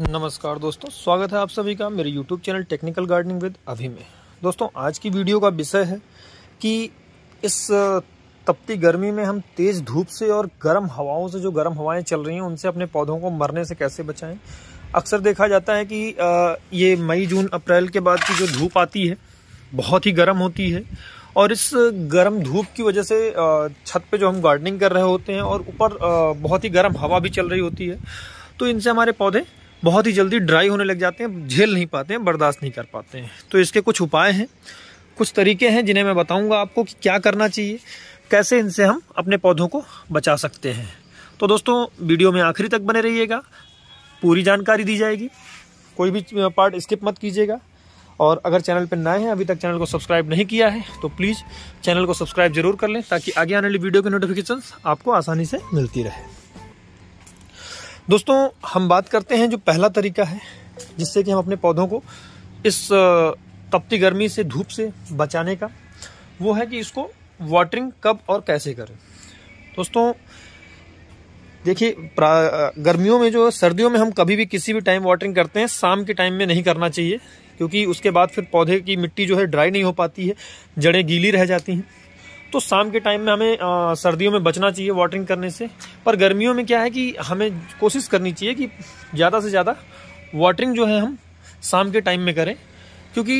नमस्कार दोस्तों स्वागत है आप सभी का मेरे YouTube channel technical gardening with Abhi में दोस्तों आज की वीडियो का विषय है कि इस तपती गर्मी में हम तेज़ धूप से और गर्म हवाओं से जो गर्म हवाएं चल रही हैं उनसे अपने पौधों को मरने से कैसे बचाएं अक्सर देखा जाता है कि ये मई जून अप्रैल के बाद की जो धूप आती है बहुत ही गर्म होती है और इस गर्म धूप की वजह से छत पर जो हम गार्डनिंग कर रहे होते हैं और ऊपर बहुत ही गर्म हवा भी चल रही होती है तो इनसे हमारे पौधे बहुत ही जल्दी ड्राई होने लग जाते हैं झेल नहीं पाते हैं बर्दाश्त नहीं कर पाते हैं तो इसके कुछ उपाय हैं कुछ तरीके हैं जिन्हें मैं बताऊंगा आपको कि क्या करना चाहिए कैसे इनसे हम अपने पौधों को बचा सकते हैं तो दोस्तों वीडियो में आखिरी तक बने रहिएगा पूरी जानकारी दी जाएगी कोई भी पार्ट स्किप मत कीजिएगा और अगर चैनल पर नए हैं अभी तक चैनल को सब्सक्राइब नहीं किया है तो प्लीज़ चैनल को सब्सक्राइब जरूर कर लें ताकि आगे आने वाली वीडियो की नोटिफिकेशन आपको आसानी से मिलती रहे दोस्तों हम बात करते हैं जो पहला तरीका है जिससे कि हम अपने पौधों को इस तपती गर्मी से धूप से बचाने का वो है कि इसको वाटरिंग कब और कैसे करें दोस्तों देखिए गर्मियों में जो सर्दियों में हम कभी भी किसी भी टाइम वाटरिंग करते हैं शाम के टाइम में नहीं करना चाहिए क्योंकि उसके बाद फिर पौधे की मिट्टी जो है ड्राई नहीं हो पाती है जड़ें गीली रह जाती हैं तो शाम के टाइम में हमें आ, सर्दियों में बचना चाहिए वाटरिंग करने से पर गर्मियों में क्या है कि हमें कोशिश करनी चाहिए कि ज़्यादा से ज़्यादा वाटरिंग जो है हम शाम के टाइम में करें क्योंकि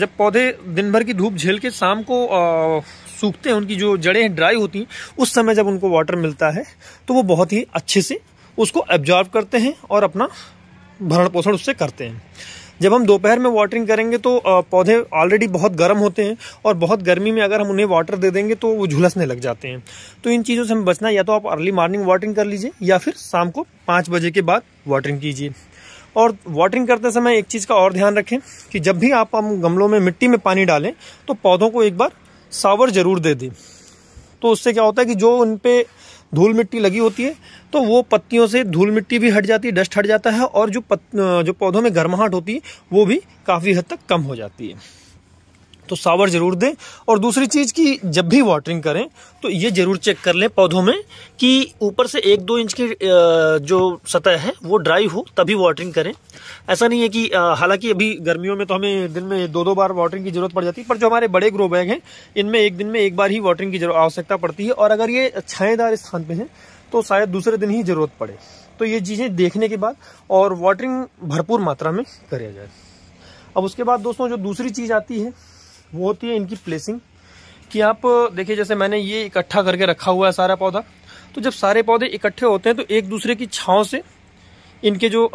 जब पौधे दिन भर की धूप झेल के शाम को आ, सूखते हैं उनकी जो जड़ें हैं ड्राई होती हैं उस समय जब उनको वाटर मिलता है तो वो बहुत ही अच्छे से उसको एब्जॉर्व करते हैं और अपना भरण पोषण उससे करते हैं जब हम दोपहर में वाटरिंग करेंगे तो पौधे ऑलरेडी बहुत गर्म होते हैं और बहुत गर्मी में अगर हम उन्हें वाटर दे देंगे तो वो झुलसने लग जाते हैं तो इन चीज़ों से हमें बचना या तो आप अर्ली मॉर्निंग वाटरिंग कर लीजिए या फिर शाम को पाँच बजे के बाद वाटरिंग कीजिए और वाटरिंग करते समय एक चीज़ का और ध्यान रखें कि जब भी आप हम गमलों में मिट्टी में पानी डालें तो पौधों को एक बार सावर ज़रूर दे दें तो उससे क्या होता है कि जो उन पर धूल मिट्टी लगी होती है तो वो पत्तियों से धूल मिट्टी भी हट जाती है डस्ट हट जाता है और जो पत, जो पौधों में गर्माहट होती है वो भी काफ़ी हद तक कम हो जाती है तो सावर ज़रूर दें और दूसरी चीज़ की जब भी वाटरिंग करें तो ये ज़रूर चेक कर लें पौधों में कि ऊपर से एक दो इंच की जो सतह है वो ड्राई हो तभी वाटरिंग करें ऐसा नहीं है कि हालांकि अभी गर्मियों में तो हमें दिन में दो दो बार वाटरिंग की ज़रूरत पड़ जाती है पर जो हमारे बड़े ग्रो बैग हैं इनमें एक दिन में एक बार ही वाटरिंग की आवश्यकता पड़ती है और अगर ये छाएदार स्थान पर है तो शायद दूसरे दिन ही ज़रूरत पड़े तो ये चीज़ें देखने के बाद और वाटरिंग भरपूर मात्रा में करे जाए अब उसके बाद दोस्तों जो दूसरी चीज़ आती है वो होती है इनकी प्लेसिंग कि आप देखिए जैसे मैंने ये इकट्ठा करके रखा हुआ है सारा पौधा तो जब सारे पौधे इकट्ठे होते हैं तो एक दूसरे की छाँव से इनके जो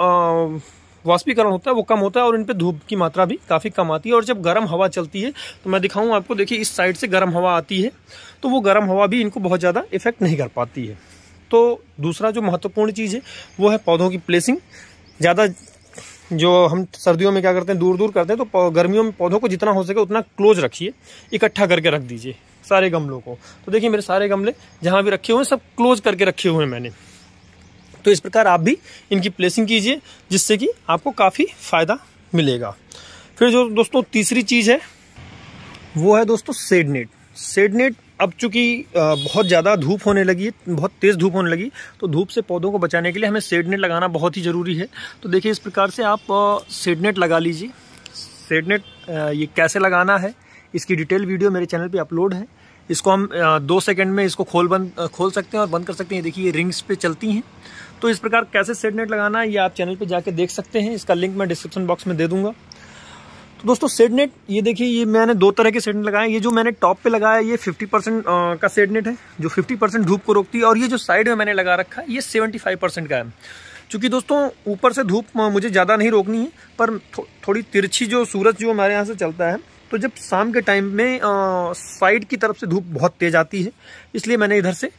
वाष्पीकरण होता है वो कम होता है और इन पर धूप की मात्रा भी काफ़ी कम आती है और जब गर्म हवा चलती है तो मैं दिखाऊँ आपको देखिए इस साइड से गर्म हवा आती है तो वो गर्म हवा भी इनको बहुत ज़्यादा इफेक्ट नहीं कर पाती है तो दूसरा जो महत्वपूर्ण चीज़ है वो है पौधों की प्लेसिंग ज़्यादा जो हम सर्दियों में क्या करते हैं दूर दूर करते हैं तो गर्मियों में पौधों को जितना हो सके उतना क्लोज रखिए इकट्ठा करके रख दीजिए सारे गमलों को तो देखिए मेरे सारे गमले जहाँ भी रखे हुए हैं सब क्लोज करके रखे हुए हैं मैंने तो इस प्रकार आप भी इनकी प्लेसिंग कीजिए जिससे कि आपको काफ़ी फ़ायदा मिलेगा फिर जो दोस्तों तीसरी चीज़ है वो है दोस्तों सेड नेट सेड नेट अब चूँकि बहुत ज़्यादा धूप होने लगी बहुत तेज़ धूप होने लगी तो धूप से पौधों को बचाने के लिए हमें सेड नेट लगाना बहुत ही ज़रूरी है तो देखिए इस प्रकार से आप सेड नेट लगा लीजिए सेड नेट ये कैसे लगाना है इसकी डिटेल वीडियो मेरे चैनल पे अपलोड है इसको हम दो सेकंड में इसको खोल बंद खोल सकते हैं और बंद कर सकते हैं देखिए ये रिंग्स पे चलती हैं तो इस प्रकार कैसे सेड नेट लगाना है ये आप चैनल पे जाके देख सकते हैं इसका लिंक मैं डिस्क्रिप्शन बॉक्स में दे दूंगा तो दोस्तों सेडनेट ये देखिए ये मैंने दो तरह के सेडनेट लगाए ये जो मैंने टॉप पे लगाया ये 50 परसेंट का सेडनेट है जो 50 परसेंट धूप को रोकती है और ये जो साइड में मैंने लगा रखा है ये 75 परसेंट का है क्योंकि दोस्तों ऊपर से धूप मुझे ज़्यादा नहीं रोकनी है पर थो, थोड़ी तिरछी जो सूरज जो हमारे यहाँ से चलता है तो जब शाम के टाइम में साइड की तरफ से धूप बहुत तेज़ आती है इसलिए मैंने इधर से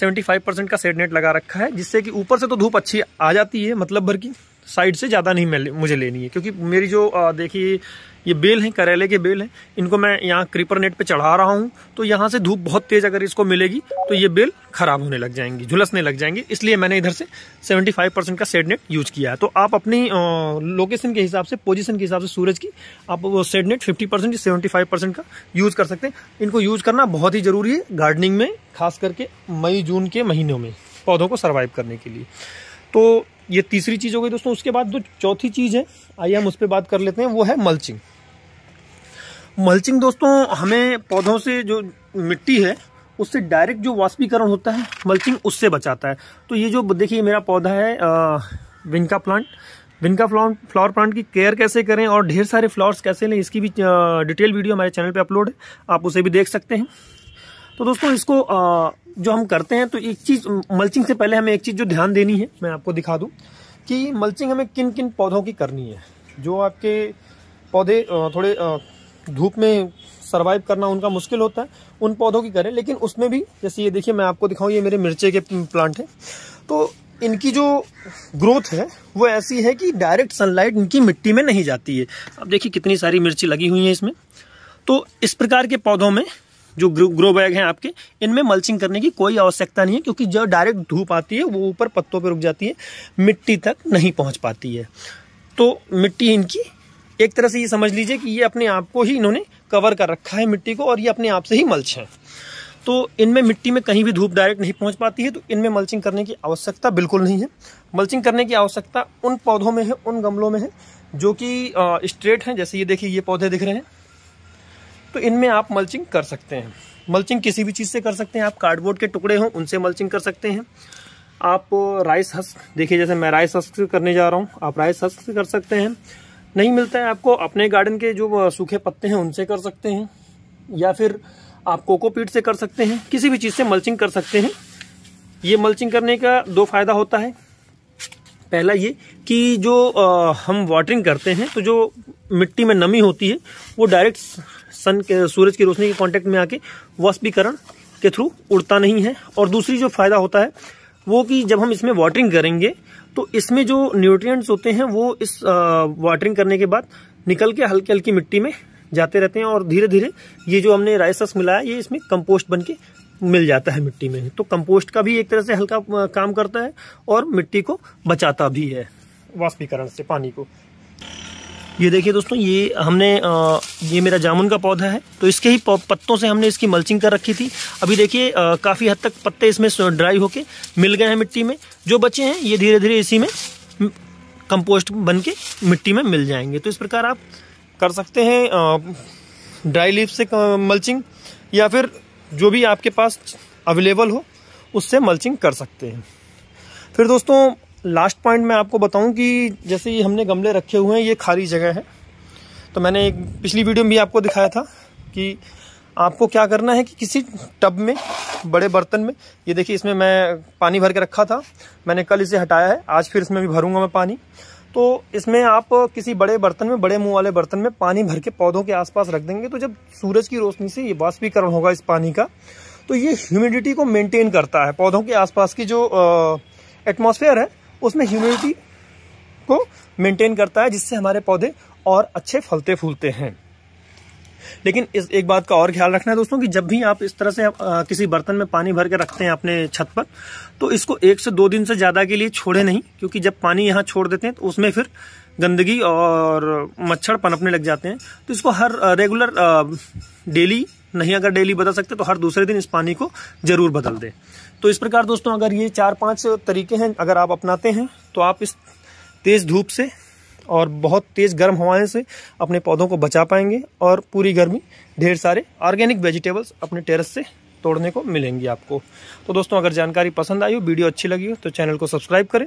सेवेंटी परसेंट का सेडनेट लगा रखा है जिससे कि ऊपर से तो धूप अच्छी आ जाती है मतलब भर की साइड से ज़्यादा नहीं मिले मुझे लेनी है क्योंकि मेरी जो देखिए ये बेल हैं करेले के बेल हैं इनको मैं यहाँ क्रीपर नेट पे चढ़ा रहा हूँ तो यहाँ से धूप बहुत तेज़ अगर इसको मिलेगी तो ये बेल ख़राब होने लग जाएंगी झुलसने लग जाएंगी इसलिए मैंने इधर से 75 परसेंट का सेड नेट यूज किया है तो आप अपनी लोकेशन के हिसाब से पोजीशन के हिसाब से सूरज की आप वो सेड नेट फिफ्टी परसेंट या सेवेंटी का यूज़ कर सकते हैं इनको यूज़ करना बहुत ही ज़रूरी है गार्डनिंग में खास करके मई जून के महीनों में पौधों को सर्वाइव करने के लिए तो ये तीसरी चीज़ हो गई दोस्तों उसके बाद जो चौथी चीज़ है आइए हम उस पर बात कर लेते हैं वो है मल्चिंग मल्चिंग दोस्तों हमें पौधों से जो मिट्टी है उससे डायरेक्ट जो वाष्पीकरण होता है मल्चिंग उससे बचाता है तो ये जो देखिए मेरा पौधा है vinca plant vinca flower flower plant की केयर कैसे करें और ढेर सारे फ्लावर्स कैसे लें इसकी भी डिटेल वीडियो हमारे चैनल पे अपलोड है आप उसे भी देख सकते हैं तो दोस्तों इसको आ, जो हम करते हैं तो एक चीज मल्चिंग से पहले हमें एक चीज जो ध्यान देनी है मैं आपको दिखा दूं कि मल्चिंग हमें किन किन पौधों की करनी है जो आपके पौधे थोड़े धूप में सर्वाइव करना उनका मुश्किल होता है उन पौधों की करें लेकिन उसमें भी जैसे ये देखिए मैं आपको दिखाऊँ ये मेरे मिर्चे के प्लांट हैं तो इनकी जो ग्रोथ है वो ऐसी है कि डायरेक्ट सनलाइट इनकी मिट्टी में नहीं जाती है अब देखिए कितनी सारी मिर्ची लगी हुई है इसमें तो इस प्रकार के पौधों में जो ग्रो ग्रो बैग हैं आपके इनमें मल्चिंग करने की कोई आवश्यकता नहीं है क्योंकि जो डायरेक्ट धूप आती है वो ऊपर पत्तों पर रुक जाती है मिट्टी तक नहीं पहुँच पाती है तो मिट्टी इनकी एक तरह से ये समझ लीजिए कि ये अपने आप को ही इन्होंने कवर कर रखा है मिट्टी को और ये अपने आप से ही मल्च है तो इनमें मिट्टी में कहीं भी धूप डायरेक्ट नहीं पहुंच पाती है तो इनमें मल्चिंग करने की आवश्यकता बिल्कुल नहीं है मल्चिंग करने की आवश्यकता उन पौधों में है उन गमलों में है जो कि स्ट्रेट हैं जैसे ये देखिए ये पौधे दिख रहे हैं तो इनमें आप मल्चिंग कर सकते हैं मल्चिंग किसी भी चीज़ से कर सकते हैं आप कार्डबोर्ड के टुकड़े हों उनसे मल्चिंग कर सकते हैं आप राइस हस्क देखिए जैसे मैं राइस हस्क से करने जा रहा हूँ आप राइस हस्क से कर सकते हैं नहीं मिलता है आपको अपने गार्डन के जो सूखे पत्ते हैं उनसे कर सकते हैं या फिर आप कोकोपीट से कर सकते हैं किसी भी चीज़ से मल्चिंग कर सकते हैं ये मल्चिंग करने का दो फायदा होता है पहला ये कि जो आ, हम वाटरिंग करते हैं तो जो मिट्टी में नमी होती है वो डायरेक्ट सन के सूरज की रोशनी के कांटेक्ट में आके वाष्पीकरण के थ्रू उड़ता नहीं है और दूसरी जो फ़ायदा होता है वो कि जब हम इसमें वाटरिंग करेंगे तो इसमें जो न्यूट्रिएंट्स होते हैं वो इस वाटरिंग करने के बाद निकल के हल्की हल्की मिट्टी में जाते रहते हैं और धीरे धीरे ये जो हमने रायसस मिलाया ये इसमें कंपोस्ट बन के मिल जाता है मिट्टी में तो कंपोस्ट का भी एक तरह से हल्का काम करता है और मिट्टी को बचाता भी है वाष्पीकरण से पानी को ये देखिए दोस्तों ये हमने आ, ये मेरा जामुन का पौधा है तो इसके ही पत्तों से हमने इसकी मल्चिंग कर रखी थी अभी देखिए काफ़ी हद तक पत्ते इसमें ड्राई होके मिल गए हैं मिट्टी में जो बचे हैं ये धीरे धीरे इसी में कंपोस्ट बन के मिट्टी में मिल जाएंगे तो इस प्रकार आप कर सकते हैं ड्राई लीव से मल्चिंग या फिर जो भी आपके पास अवेलेबल हो उससे मल्चिंग कर सकते हैं फिर दोस्तों लास्ट पॉइंट मैं आपको बताऊं कि जैसे ये हमने गमले रखे हुए हैं ये खाली जगह है तो मैंने एक पिछली वीडियो में भी आपको दिखाया था कि आपको क्या करना है कि किसी टब में बड़े बर्तन में ये देखिए इसमें मैं पानी भर के रखा था मैंने कल इसे हटाया है आज फिर इसमें भी भरूंगा मैं पानी तो इसमें आप किसी बड़े बर्तन में बड़े मुंह वाले बर्तन में पानी भर के पौधों के आसपास रख देंगे तो जब सूरज की रोशनी से ये बाष्पीकरण होगा इस पानी का तो ये ह्यूमिडिटी को मेंटेन करता है पौधों के आसपास की जो एटमॉस्फेयर है उसमें ह्यूमिडिटी को मेंटेन करता है जिससे हमारे पौधे और अच्छे फलते फूलते हैं लेकिन इस एक बात का और ख्याल रखना है दोस्तों कि जब भी आप इस तरह से आ, किसी बर्तन में पानी भर के रखते हैं अपने छत पर तो इसको एक से दो दिन से ज़्यादा के लिए छोड़े नहीं क्योंकि जब पानी यहाँ छोड़ देते हैं तो उसमें फिर गंदगी और मच्छर पनपने लग जाते हैं तो इसको हर रेगुलर डेली नहीं अगर डेली बदल सकते तो हर दूसरे दिन इस पानी को ज़रूर बदल दें तो इस प्रकार दोस्तों अगर ये चार पांच तरीके हैं अगर आप अपनाते हैं तो आप इस तेज़ धूप से और बहुत तेज़ गर्म हवाएं से अपने पौधों को बचा पाएंगे और पूरी गर्मी ढेर सारे ऑर्गेनिक वेजिटेबल्स अपने टेरेस से तोड़ने को मिलेंगी आपको तो दोस्तों अगर जानकारी पसंद आई हो वीडियो अच्छी लगी हो तो चैनल को सब्सक्राइब करें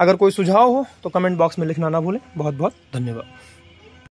अगर कोई सुझाव हो तो कमेंट बॉक्स में लिखना ना भूलें बहुत बहुत धन्यवाद